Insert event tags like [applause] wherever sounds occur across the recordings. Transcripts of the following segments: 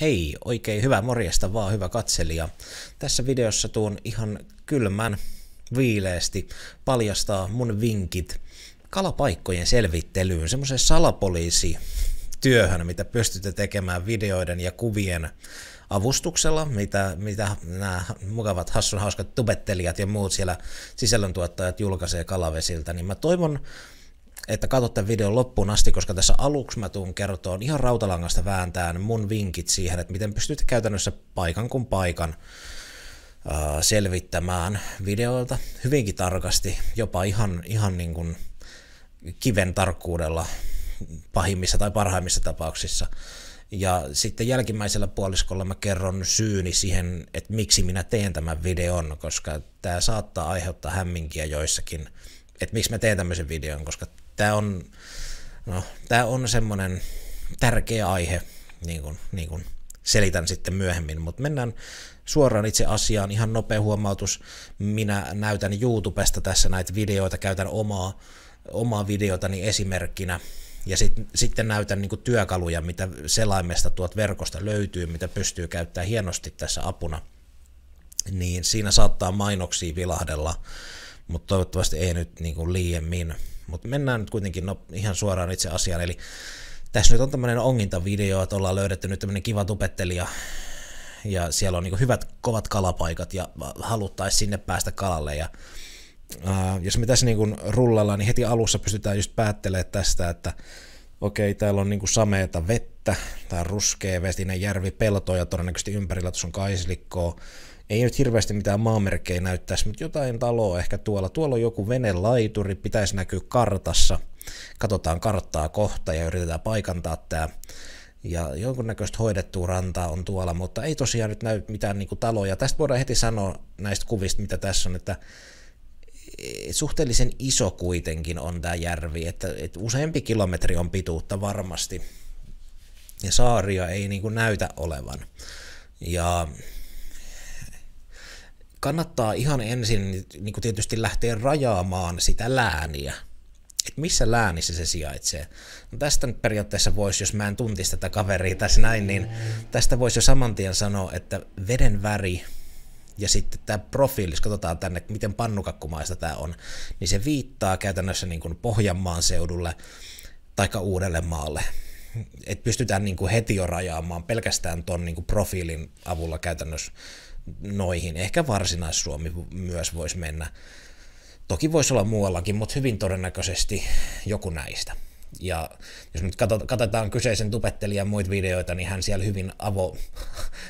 Hei, oikein hyvää morjesta vaan hyvä katselija. Tässä videossa tuun ihan kylmän viileesti paljastaa mun vinkit kalapaikkojen selvittelyyn, semmoisen salapoliisi työhön, mitä pystytte tekemään videoiden ja kuvien avustuksella, mitä, mitä nämä mukavat hassun hauskat tubettelijat ja muut siellä sisällöntuottajat julkaisee kalavesiltä, niin mä toivon että katsotte videon loppuun asti, koska tässä aluksi mä tuun kertoon ihan rautalangasta vääntään mun vinkit siihen, että miten pystyt käytännössä paikan kuin paikan äh, selvittämään videoilta hyvinkin tarkasti, jopa ihan, ihan niin kuin kiven tarkkuudella pahimmissa tai parhaimmissa tapauksissa. Ja sitten jälkimmäisellä puoliskolla mä kerron syyni siihen, että miksi minä teen tämän videon, koska tämä saattaa aiheuttaa hämminkiä joissakin, että miksi mä teen tämmöisen videon, koska tämä on, no, on semmoinen tärkeä aihe, niin kuin, niin kuin selitän sitten myöhemmin, mutta mennään suoraan itse asiaan. Ihan nopea huomautus, minä näytän YouTubesta tässä näitä videoita, käytän omaa, omaa videotani esimerkkinä, ja sit, sitten näytän niin työkaluja, mitä selaimesta tuot verkosta löytyy, mitä pystyy käyttämään hienosti tässä apuna. Niin siinä saattaa mainoksia vilahdella, mutta toivottavasti ei nyt niin kuin liiemmin. Mutta mennään nyt kuitenkin no, ihan suoraan itse asiaan. Eli tässä nyt on tämmöinen ongintavideo, että ollaan löydetty nyt tämmöinen kiva tupettelija ja siellä on niin hyvät kovat kalapaikat ja haluttaisiin sinne päästä kalalle. Ja, ää, jos me tässä niin rullalla, niin heti alussa pystytään just päättelemään tästä, että okei, täällä on niin sameeta vettä, tämä ruskea vetinen järvi, peltoja todennäköisesti ympärillä, tuossa on kaislikkoa, ei nyt hirveästi mitään maamerkkejä näyttäisi, mutta jotain taloa ehkä tuolla. Tuolla on joku venelaituri, pitäisi näkyä kartassa. Katsotaan karttaa kohta ja yritetään paikantaa tämä. Ja jonkunnäköistä hoidettua rantaa on tuolla, mutta ei tosiaan nyt näy mitään niin taloja. Tästä voidaan heti sanoa näistä kuvista, mitä tässä on, että eh, suhteellisen iso kuitenkin on tämä järvi, että, että useampi kilometri on pituutta varmasti. Ja saaria ei niin näytä olevan. Ja kannattaa ihan ensin niin kuin tietysti lähteä rajaamaan sitä lääniä, että missä läänissä se sijaitsee. No tästä nyt periaatteessa voisi, jos mä en tuntisi tätä kaveria tässä näin, niin tästä voisi jo saman tien sanoa, että veden väri ja sitten tämä profiili, jos katsotaan tänne, miten pannukakkumaista tämä on, niin se viittaa käytännössä niin kuin Pohjanmaan seudulle tai Uudellemaalle. Et pystytään niin kuin heti jo rajaamaan pelkästään tuon niin profiilin avulla käytännössä noihin. Ehkä Varsinais-Suomi myös voisi mennä. Toki voisi olla muuallakin, mutta hyvin todennäköisesti joku näistä. Ja jos nyt katsotaan kyseisen tubettelijan muita videoita, niin hän siellä hyvin avo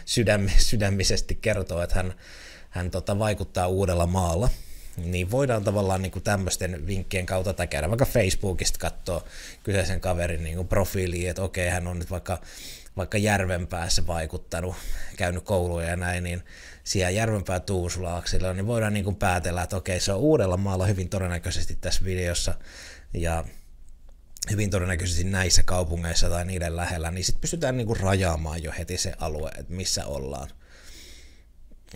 sydäm, sydämisesti kertoo, että hän, hän tota, vaikuttaa uudella maalla. Niin voidaan tavallaan niin kuin tämmöisten vinkkien kautta tai käydä vaikka Facebookista katsoa kyseisen kaverin niin kuin profiiliin, että okei, hän on nyt vaikka vaikka Järvenpäässä vaikuttanut, käynyt kouluja ja näin, niin siellä Järvenpää Tuusula-akselilla, niin voidaan niin kuin päätellä, että okei, se on uudella maalla hyvin todennäköisesti tässä videossa ja hyvin todennäköisesti näissä kaupungeissa tai niiden lähellä, niin sitten pystytään niin kuin rajaamaan jo heti se alue, että missä ollaan.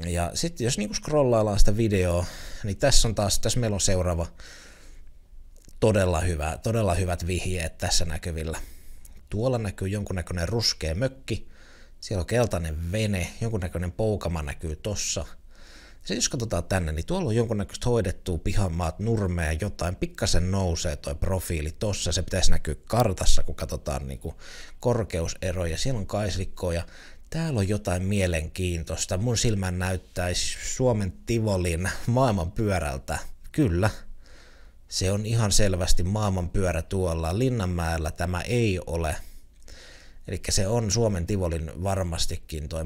Ja sitten jos niin kuin scrollaillaan sitä videoa, niin tässä on taas, tässä meillä on seuraava todella hyvä, todella hyvät vihjeet tässä näkyvillä. Tuolla näkyy jonkunnäköinen ruskea mökki, siellä on keltainen vene, jonkunnäköinen poukama näkyy tossa. Ja jos katsotaan tänne, niin tuolla on jonkunnäköistä hoidettua pihamaat, nurmea, jotain. Pikkasen nousee toi profiili tossa. Se pitäisi näkyä kartassa, kun katsotaan niin kuin korkeuseroja. Siellä on kaislikkoja. täällä on jotain mielenkiintoista. Mun silmän näyttäisi Suomen Tivolin maailman pyörältä. Kyllä, se on ihan selvästi pyörä tuolla. Linnanmäellä tämä ei ole. Eli se on Suomen Tivolin varmastikin toi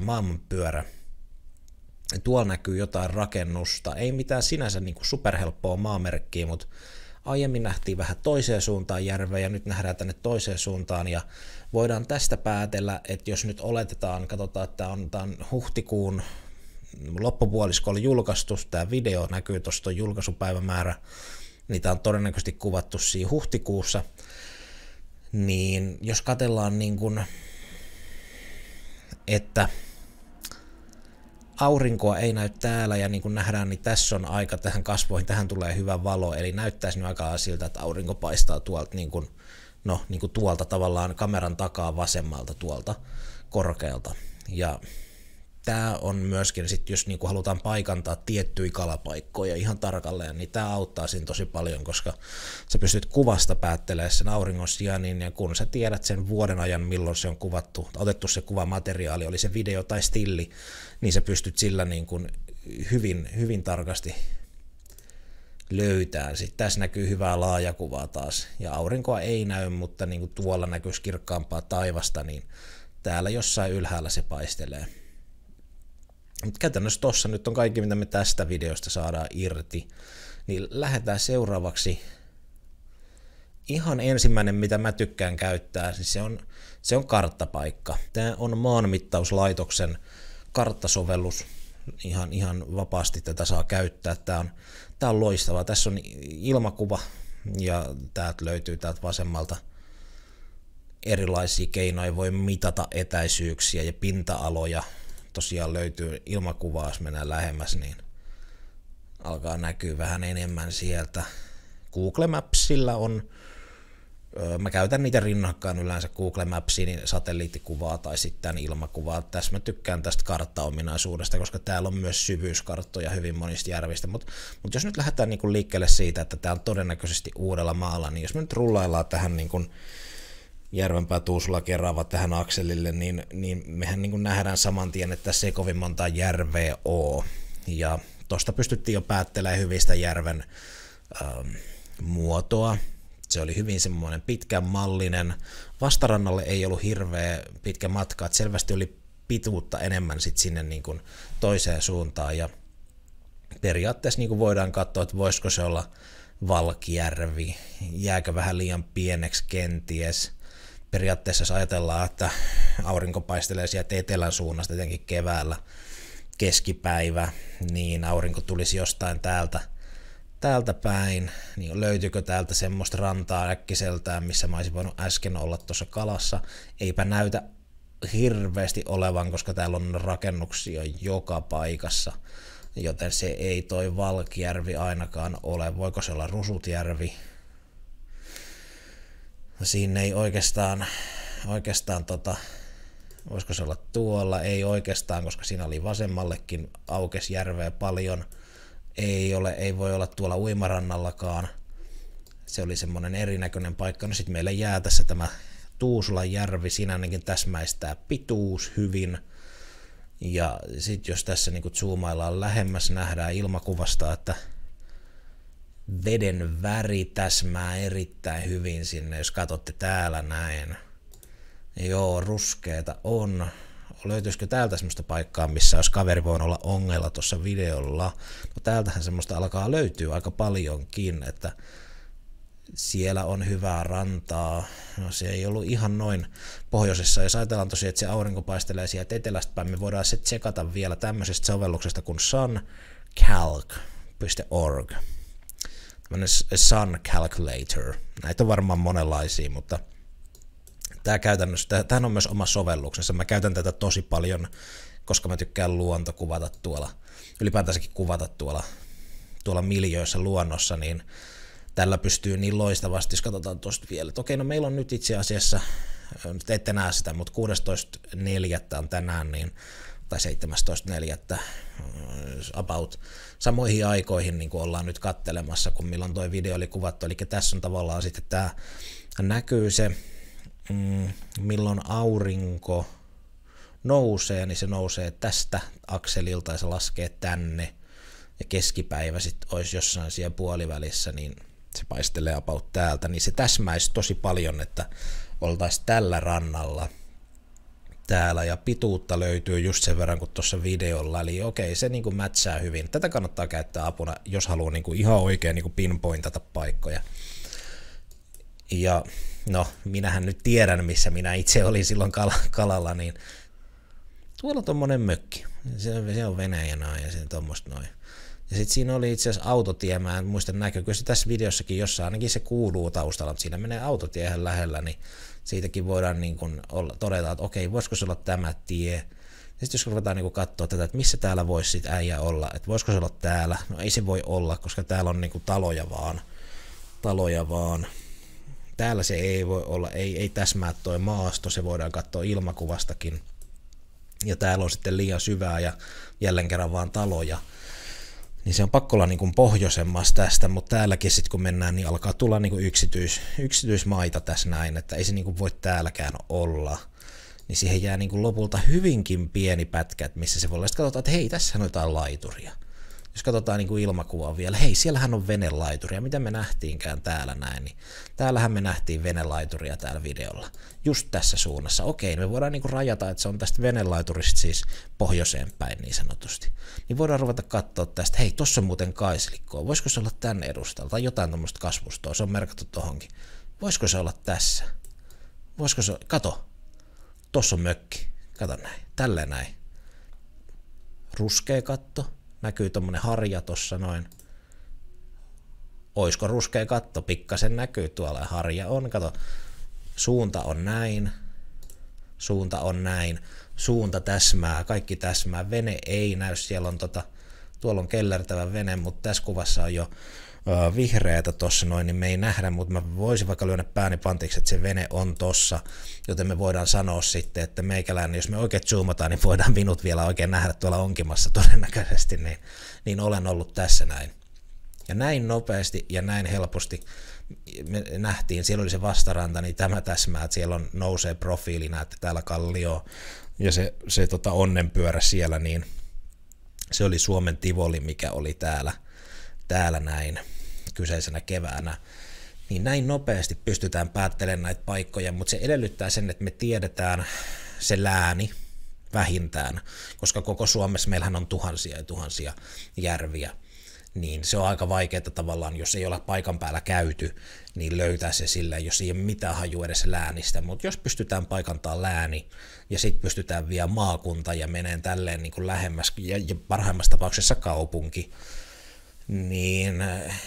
pyörä. Tuolla näkyy jotain rakennusta. Ei mitään sinänsä niin kuin superhelppoa maamerkkiä, mutta aiemmin nähtiin vähän toiseen suuntaan järveä ja nyt nähdään tänne toiseen suuntaan ja voidaan tästä päätellä, että jos nyt oletetaan, katsotaan, että on tämän huhtikuun loppupuoliskolla julkaistu, tämä video näkyy tuosta julkaisupäivämäärä, niitä on todennäköisesti kuvattu siinä huhtikuussa, niin jos katellaan niin kuin, että aurinkoa ei näy täällä ja niin kuin nähdään, niin tässä on aika tähän kasvoihin, tähän tulee hyvä valo, eli näyttäisi nyt aika siltä, että aurinko paistaa tuolta niin kuin, no, niin kuin tuolta tavallaan kameran takaa vasemmalta tuolta korkealta. Ja tämä on myöskin, sit jos niinku halutaan paikantaa tiettyjä kalapaikkoja ihan tarkalleen, niin tämä auttaa siinä tosi paljon, koska sä pystyt kuvasta päättelemään sen auringon sijainnin, ja kun sä tiedät sen vuoden ajan, milloin se on kuvattu, otettu se kuvamateriaali, oli se video tai stilli, niin sä pystyt sillä niinku hyvin, hyvin tarkasti löytää. Sitten tässä näkyy hyvää laajakuvaa taas, ja aurinkoa ei näy, mutta niinku tuolla näkyisi kirkkaampaa taivasta, niin täällä jossain ylhäällä se paistelee. Nyt käytännössä tossa nyt on kaikki, mitä me tästä videosta saadaan irti. Niin lähdetään seuraavaksi ihan ensimmäinen, mitä mä tykkään käyttää, siis se on, se on karttapaikka. Tämä on maanmittauslaitoksen karttasovellus. Ihan, ihan vapaasti tätä saa käyttää. Tämä on, tämä on loistava. Tässä on ilmakuva ja täältä löytyy täältä vasemmalta erilaisia keinoja. Voi mitata etäisyyksiä ja pinta-aloja tosiaan löytyy ilmakuvaa, jos mennään lähemmäs, niin alkaa näkyä vähän enemmän sieltä. Google Mapsilla on, mä käytän niitä rinnakkain yleensä Google Mapsiin, niin satelliittikuvaa tai sitten ilmakuvaa. Tässä mä tykkään tästä karttaominaisuudesta, koska täällä on myös syvyyskarttoja hyvin monista järvistä, mutta mut jos nyt lähdetään niinku liikkeelle siitä, että tää on todennäköisesti uudella maalla, niin jos me nyt rullaillaan tähän niinku Järvenpää, Tuusula, Kerava tähän akselille, niin, niin mehän niin kuin nähdään saman tien, että tässä ei kovin monta järveä ole. Ja tuosta pystyttiin jo päättelemään hyvistä järven ähm, muotoa. Se oli hyvin semmoinen pitkän mallinen. Vastarannalle ei ollut hirveä pitkä matka, että selvästi oli pituutta enemmän sit sinne niin kuin toiseen suuntaan. Ja periaatteessa niin kuin voidaan katsoa, että voisiko se olla Valkijärvi, jääkö vähän liian pieneksi kenties – periaatteessa jos ajatellaan, että aurinko paistelee sieltä etelän suunnasta jotenkin keväällä keskipäivä, niin aurinko tulisi jostain täältä, täältä päin, niin löytyykö täältä semmoista rantaa äkkiseltään, missä mä olisin voinut äsken olla tuossa kalassa. Eipä näytä hirveästi olevan, koska täällä on rakennuksia joka paikassa, joten se ei toi Valkijärvi ainakaan ole. Voiko se olla Rusutjärvi? No siinä ei oikeastaan, oikeastaan tota, voisiko se olla tuolla, ei oikeastaan, koska siinä oli vasemmallekin järveä paljon, ei, ole, ei voi olla tuolla uimarannallakaan, se oli semmoinen erinäköinen paikka, no sitten meillä jää tässä tämä Tuusulan järvi, siinä ainakin täsmäistää pituus hyvin, ja sitten jos tässä niinku zoomaillaan lähemmäs, nähdään ilmakuvasta, että veden väri täsmää erittäin hyvin sinne, jos katsotte täällä näin. Joo, ruskeita on. Löytyisikö täältä semmoista paikkaa, missä jos kaveri voi olla ongella tuossa videolla? No täältähän semmoista alkaa löytyä aika paljonkin, että siellä on hyvää rantaa. No se ei ollut ihan noin pohjoisessa. Jos ajatellaan tosiaan, että se aurinko paistelee sieltä etelästä päin, me voidaan se tsekata vielä tämmöisestä sovelluksesta kuin sunCalc.org sun calculator. Näitä on varmaan monenlaisia, mutta tämä käytännössä, tämä on myös oma sovelluksensa. Mä käytän tätä tosi paljon, koska mä tykkään luonto kuvata tuolla, ylipäätänsäkin kuvata tuolla, tuolla miljöissä luonnossa, niin tällä pystyy niin loistavasti, jos katsotaan tuosta vielä, että okei, no meillä on nyt itse asiassa, te ette näe sitä, mutta 16.4. on tänään, niin tai 17.4. Äh, about samoihin aikoihin niin kuin ollaan nyt kattelemassa, kun milloin tuo video oli kuvattu. Eli tässä on tavallaan sitten tämä näkyy se, mm, milloin aurinko nousee, niin se nousee tästä akselilta ja se laskee tänne. Ja keskipäivä sitten olisi jossain siellä puolivälissä, niin se paistelee apaut täältä, niin se täsmäisi tosi paljon, että oltaisiin tällä rannalla – täällä ja pituutta löytyy just sen verran kuin tuossa videolla, eli okei, se niin mätsää hyvin. Tätä kannattaa käyttää apuna, jos haluaa niin kuin ihan oikein niin kuin pinpointata paikkoja. Ja no, minähän nyt tiedän, missä minä itse olin silloin kal- kalalla, niin tuolla on tuommoinen mökki. Se, se on Venäjä ja se on tommoista noin. Ja sitten siinä oli itse asiassa autotie, mä en muista näkyykö se tässä videossakin, jossa ainakin se kuuluu taustalla, mutta siinä menee autotiehen lähellä, niin siitäkin voidaan niin kun olla, todeta, että okei, voisiko se olla tämä tie. Ja sitten jos ruvetaan niin katsoa tätä, että missä täällä voisi sit äijä olla, että voisiko se olla täällä, no ei se voi olla, koska täällä on niin taloja vaan, taloja vaan. Täällä se ei voi olla, ei, ei täsmää toi maasto, se voidaan katsoa ilmakuvastakin. Ja täällä on sitten liian syvää ja jälleen kerran vaan taloja niin se on pakko olla niin kuin pohjoisemmas tästä, mutta täälläkin sitten kun mennään, niin alkaa tulla niin kuin yksityis, yksityismaita tässä näin, että ei se niin voi täälläkään olla. Niin siihen jää niin kuin lopulta hyvinkin pieni pätkä, missä se voi olla. Sitten katsotaan, että hei, tässä on jotain laituria jos katsotaan niin kuin ilmakuvaa vielä, hei, siellähän on venelaituria, mitä me nähtiinkään täällä näin, niin täällähän me nähtiin venelaituria täällä videolla, just tässä suunnassa. Okei, me voidaan niin kuin rajata, että se on tästä venelaiturista siis pohjoiseen päin niin sanotusti. Niin voidaan ruveta katsoa tästä, hei, tuossa on muuten kaislikkoa, voisiko se olla tänne edustalla, tai jotain tuommoista kasvustoa, se on merkattu tuohonkin. Voisiko se olla tässä? Voisiko se, kato, tuossa on mökki, kato näin, tälleen näin. Ruskea katto, näkyy tuommoinen harja tuossa noin. Oisko ruskea katto? Pikkasen näkyy tuolla. Harja on, kato. Suunta on näin. Suunta on näin. Suunta täsmää. Kaikki täsmää. Vene ei näy. Siellä on tota, tuolla on kellertävä vene, mutta tässä kuvassa on jo vihreätä tuossa noin, niin me ei nähdä, mutta mä voisin vaikka lyödä pääni pantiksi, että se vene on tossa, joten me voidaan sanoa sitten, että meikäläinen, jos me oikein zoomataan, niin voidaan minut vielä oikein nähdä tuolla onkimassa todennäköisesti, niin, niin olen ollut tässä näin. Ja näin nopeasti ja näin helposti me nähtiin, siellä oli se vastaranta, niin tämä täsmää, että siellä on, nousee profiili, näette täällä kallio ja se, se tota onnenpyörä siellä, niin se oli Suomen Tivoli, mikä oli täällä täällä näin kyseisenä keväänä, niin näin nopeasti pystytään päättelemään näitä paikkoja, mutta se edellyttää sen, että me tiedetään se lääni vähintään, koska koko Suomessa meillähän on tuhansia ja tuhansia järviä, niin se on aika vaikeaa tavallaan, jos ei ole paikan päällä käyty, niin löytää se sillä, jos ei ole mitään haju edes läänistä, mutta jos pystytään paikantamaan lääni ja sitten pystytään vielä maakunta ja meneen tälleen niin kuin lähemmäs ja, ja parhaimmassa tapauksessa kaupunki, niin äh,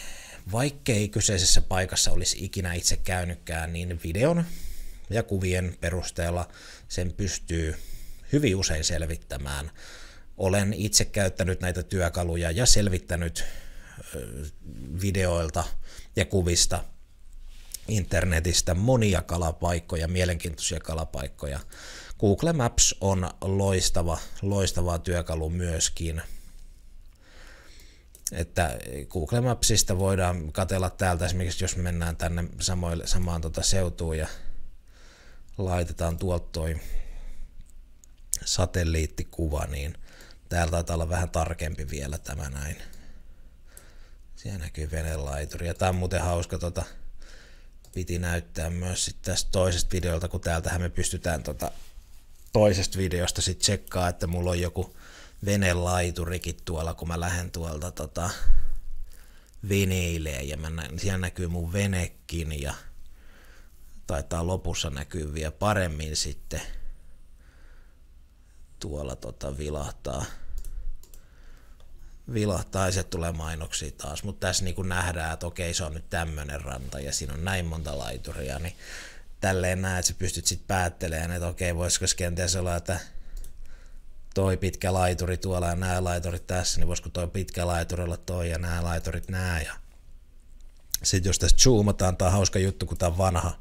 vaikkei kyseisessä paikassa olisi ikinä itse käynytkään, niin videon ja kuvien perusteella sen pystyy hyvin usein selvittämään. Olen itse käyttänyt näitä työkaluja ja selvittänyt äh, videoilta ja kuvista internetistä monia kalapaikkoja, mielenkiintoisia kalapaikkoja. Google Maps on loistava, loistava työkalu myöskin – että Google Mapsista voidaan katella täältä esimerkiksi, jos mennään tänne samoille, samaan tuota seutuun ja laitetaan tuolta toi satelliittikuva, niin täällä taitaa olla vähän tarkempi vielä tämä näin. Siellä näkyy venelaituri ja tämä on muuten hauska tota, piti näyttää myös sit tästä toisesta videolta, kun täältähän me pystytään tota, toisesta videosta sitten tsekkaa, että mulla on joku venelaiturikin tuolla, kun mä lähden tuolta tota, veneilee ja mä nä- siellä näkyy mun venekin ja taitaa lopussa näkyy vielä paremmin sitten tuolla tota vilahtaa vilahtaa ja se tulee mainoksia taas, mutta tässä niin nähdään, että okei se on nyt tämmöinen ranta ja siinä on näin monta laituria, niin tälleen näet, että sä pystyt sitten päättelemään, että okei voisiko kenties olla, että toi pitkä laituri tuolla ja nämä laiturit tässä, niin voisiko toi pitkä laituri olla toi ja nämä laiturit nämä. Ja... Sitten jos tästä zoomataan, tämä on hauska juttu, kun tämä vanha,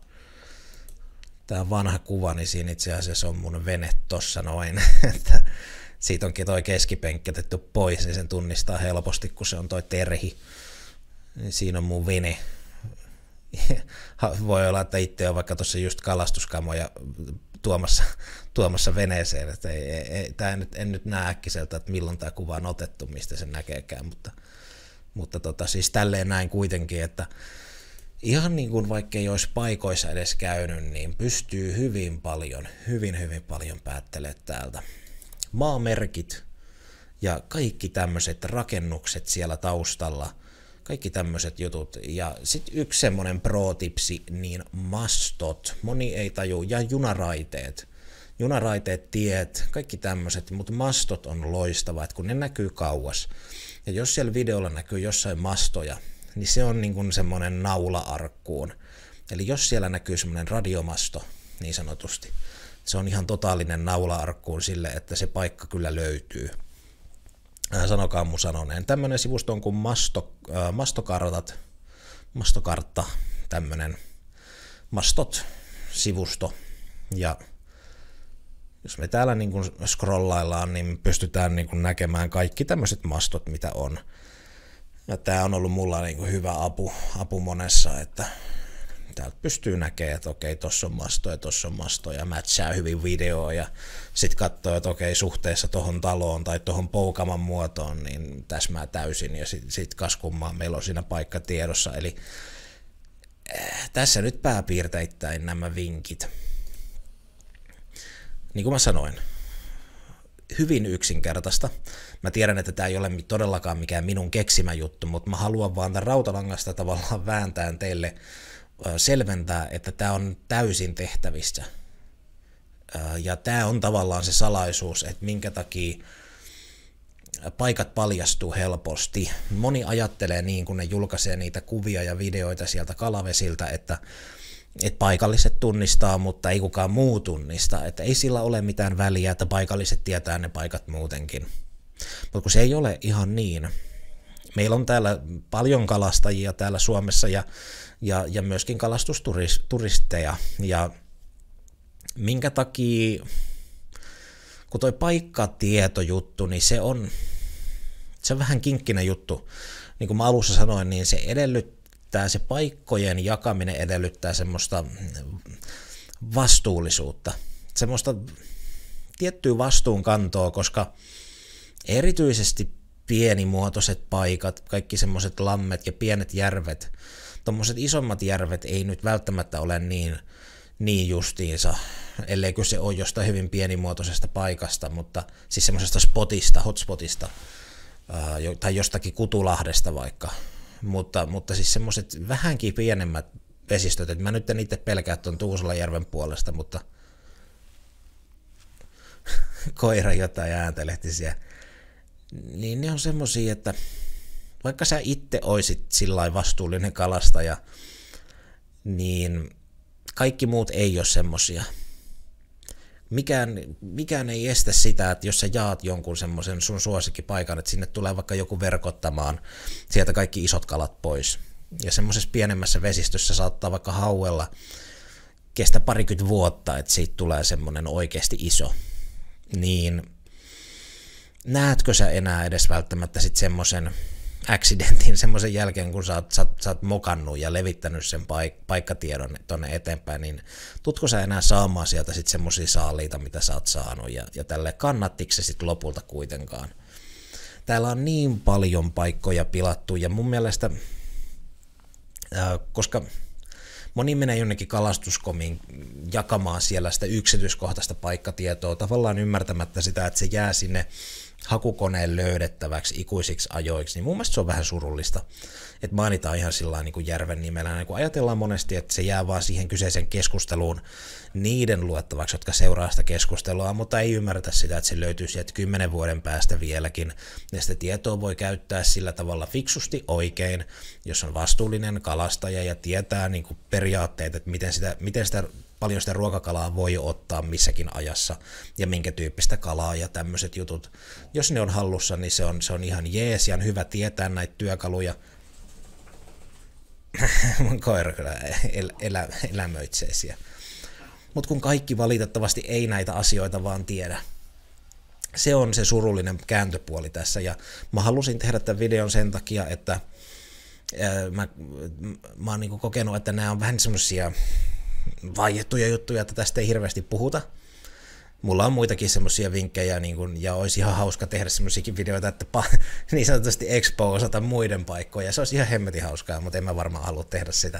tämä vanha kuva, niin siinä itse asiassa on mun vene tossa noin. [laughs] että siitä onkin toi keskipenkki otettu pois, niin sen tunnistaa helposti, kun se on toi terhi. Niin siinä on mun vene. [laughs] Voi olla, että itse on vaikka tuossa just kalastuskamoja tuomassa, tuomassa veneeseen. Että ei, ei, ei, tää nyt, en nyt näe äkkiseltä, että milloin tämä kuva on otettu, mistä sen näkeekään, mutta, mutta tota, siis tälleen näin kuitenkin, että ihan niin kuin vaikka ei olisi paikoissa edes käynyt, niin pystyy hyvin paljon, hyvin hyvin paljon päättelemään täältä. Maamerkit ja kaikki tämmöiset rakennukset siellä taustalla – kaikki tämmöiset jutut. Ja sitten yksi semmoinen pro-tipsi, niin mastot. Moni ei taju, ja junaraiteet. Junaraiteet, tiet, kaikki tämmöiset, mutta mastot on loistava, että kun ne näkyy kauas. Ja jos siellä videolla näkyy jossain mastoja, niin se on niin semmoinen naula arkkuun. Eli jos siellä näkyy semmoinen radiomasto, niin sanotusti, se on ihan totaalinen naula arkkuun sille, että se paikka kyllä löytyy. Äh, sanokaa mun sanoneen. Tämmönen sivusto on kuin Masto, äh, Mastokartat, Mastokartta, tämmönen Mastot-sivusto. Ja jos me täällä niin kuin scrollaillaan, niin me pystytään niin kuin näkemään kaikki tämmöiset mastot, mitä on. Ja tämä on ollut mulla niin kuin hyvä apu, apu monessa, että täältä pystyy näkemään, että okei, tuossa on masto ja tuossa on masto ja mätsää hyvin videoa ja sitten katsoo, että okei, suhteessa tuohon taloon tai tuohon poukaman muotoon, niin täsmää täysin ja sitten sit kaskummaa meillä on siinä paikka tiedossa. Eli eh, tässä nyt pääpiirteittäin nämä vinkit. Niin kuin mä sanoin, hyvin yksinkertaista. Mä tiedän, että tämä ei ole todellakaan mikään minun keksimä juttu, mutta mä haluan vaan tämän rautalangasta tavallaan vääntää teille selventää, että tämä on täysin tehtävissä. Ja tämä on tavallaan se salaisuus, että minkä takia paikat paljastuu helposti. Moni ajattelee niin, kun ne julkaisee niitä kuvia ja videoita sieltä kalavesiltä, että, että paikalliset tunnistaa, mutta ei kukaan muu tunnista. Että ei sillä ole mitään väliä, että paikalliset tietää ne paikat muutenkin. Mutta kun se ei ole ihan niin, meillä on täällä paljon kalastajia täällä Suomessa ja, ja, ja myöskin kalastusturisteja. Ja minkä takia, kun toi paikkatietojuttu, niin se on, se on vähän kinkkinen juttu. Niin kuin mä alussa sanoin, niin se edellyttää, se paikkojen jakaminen edellyttää semmoista vastuullisuutta. Semmoista tiettyä vastuunkantoa, koska erityisesti pienimuotoiset paikat, kaikki semmoiset lammet ja pienet järvet. Tuommoiset isommat järvet ei nyt välttämättä ole niin, niin justiinsa, ellei se ole jostain hyvin pienimuotoisesta paikasta, mutta siis semmoisesta spotista, hotspotista tai jostakin Kutulahdesta vaikka. Mutta, mutta siis semmoiset vähänkin pienemmät vesistöt, että mä nyt en itse pelkää tuon Tuusulajärven puolesta, mutta [laughs] koira jotain ääntelehti siellä niin ne on semmoisia, että vaikka sä itse oisit sillä vastuullinen kalastaja, niin kaikki muut ei ole semmosia. Mikään, mikään ei estä sitä, että jos sä jaat jonkun semmoisen sun suosikkipaikan, että sinne tulee vaikka joku verkottamaan sieltä kaikki isot kalat pois. Ja semmoisessa pienemmässä vesistössä saattaa vaikka hauella kestä parikymmentä vuotta, että siitä tulee semmoinen oikeasti iso. Niin näetkö sä enää edes välttämättä sitten semmoisen accidentin semmoisen jälkeen, kun sä oot, sä, sä oot mokannut ja levittänyt sen paik- paikkatiedon tuonne eteenpäin, niin tutko sä enää saamaan sieltä sitten semmoisia saaliita, mitä sä oot saanut ja, ja tälle kannattiko se sitten lopulta kuitenkaan? Täällä on niin paljon paikkoja pilattu ja mun mielestä, ää, koska moni menee jonnekin kalastuskomiin jakamaan siellä sitä yksityiskohtaista paikkatietoa, tavallaan ymmärtämättä sitä, että se jää sinne hakukoneen löydettäväksi ikuisiksi ajoiksi, niin mun mielestä se on vähän surullista, että mainitaan ihan sillä niin kuin järven nimellä, niin kun ajatellaan monesti, että se jää vaan siihen kyseisen keskusteluun niiden luettavaksi, jotka seuraa sitä keskustelua, mutta ei ymmärretä sitä, että se löytyy sieltä kymmenen vuoden päästä vieläkin, ja sitä tietoa voi käyttää sillä tavalla fiksusti oikein, jos on vastuullinen kalastaja ja tietää niin kuin periaatteet, että miten sitä, miten sitä paljon sitä ruokakalaa voi ottaa missäkin ajassa ja minkä tyyppistä kalaa ja tämmöiset jutut. Jos ne on hallussa, niin se on, se on ihan jees ja on hyvä tietää näitä työkaluja. [laughs] Mun koira kyllä elä, elä, elämöitsee siellä. Mutta kun kaikki valitettavasti ei näitä asioita vaan tiedä, se on se surullinen kääntöpuoli tässä ja mä halusin tehdä tämän videon sen takia, että mä, mä oon niin kokenut, että nämä on vähän semmoisia vaiettuja juttuja, että tästä ei hirveästi puhuta. Mulla on muitakin semmoisia vinkkejä, niin kun, ja olisi ihan hauska tehdä semmoisiakin videoita, että pa- [laughs] niin sanotusti osata muiden paikkoja. Se olisi ihan hemmetin hauskaa, mutta en mä varmaan halua tehdä sitä.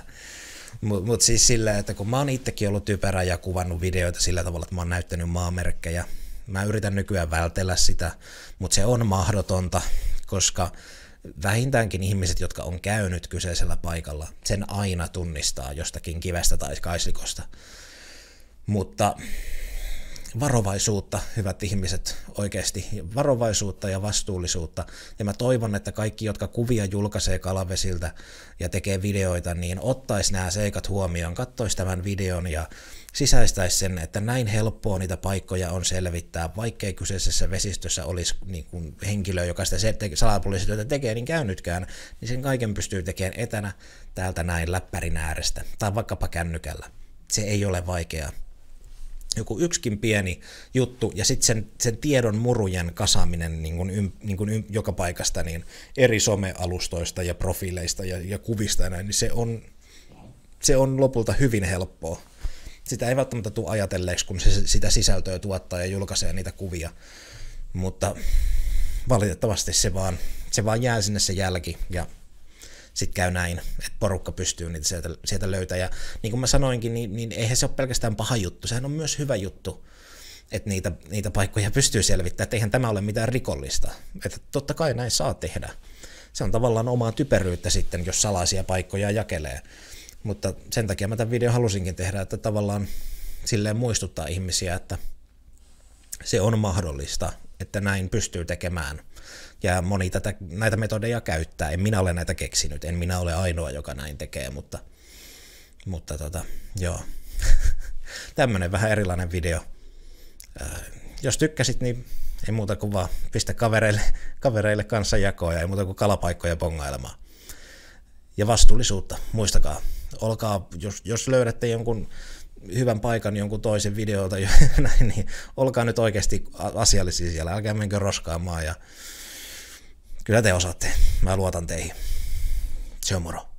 Mutta mut siis sillä, että kun mä oon itsekin ollut typerä ja kuvannut videoita sillä tavalla, että mä oon näyttänyt maamerkkejä, mä yritän nykyään vältellä sitä, mutta se on mahdotonta, koska vähintäänkin ihmiset, jotka on käynyt kyseisellä paikalla, sen aina tunnistaa jostakin kivestä tai kaislikosta. Mutta varovaisuutta, hyvät ihmiset, oikeasti varovaisuutta ja vastuullisuutta. Ja mä toivon, että kaikki, jotka kuvia julkaisee kalavesiltä ja tekee videoita, niin ottaisi nämä seikat huomioon, kattoisi tämän videon ja sisäistäisi sen, että näin helppoa niitä paikkoja on selvittää, vaikkei kyseisessä vesistössä olisi niin kuin henkilö, joka sitä salapoliisityötä tekee, niin käynytkään, niin sen kaiken pystyy tekemään etänä täältä näin läppärin äärestä tai vaikkapa kännykällä. Se ei ole vaikeaa joku yksikin pieni juttu ja sitten sen, sen tiedon murujen kasaaminen niin kuin niin kuin joka paikasta niin eri somealustoista ja profiileista ja, ja kuvista ja näin, niin se on, se on lopulta hyvin helppoa. Sitä ei välttämättä tule ajatelleeksi, kun se sitä sisältöä tuottaa ja julkaisee niitä kuvia, mutta valitettavasti se vaan, se vaan jää sinne se jälki ja sitten käy näin, että porukka pystyy niitä sieltä, sieltä löytämään. Ja niin kuin mä sanoinkin, niin, niin eihän se ole pelkästään paha juttu, sehän on myös hyvä juttu, että niitä, niitä paikkoja pystyy selvittämään, että eihän tämä ole mitään rikollista. Että totta kai näin saa tehdä. Se on tavallaan omaa typeryyttä sitten, jos salaisia paikkoja jakelee. Mutta sen takia mä tämän videon halusinkin tehdä, että tavallaan silleen muistuttaa ihmisiä, että se on mahdollista – että näin pystyy tekemään. Ja moni tätä, näitä metodeja käyttää. En minä ole näitä keksinyt, en minä ole ainoa, joka näin tekee, mutta, mutta tota, joo. [laughs] Tämmönen vähän erilainen video. Äh, jos tykkäsit, niin ei muuta kuin vaan pistä kavereille, [laughs] kavereille kanssa jakoa ja ei muuta kuin kalapaikkoja bongailemaan. Ja vastuullisuutta, muistakaa. Olkaa, jos, jos löydätte jonkun hyvän paikan jonkun toisen videolta, [laughs] niin olkaa nyt oikeasti asiallisia siellä, älkää menkö roskaamaan ja kyllä te osaatte, mä luotan teihin. Se on moro.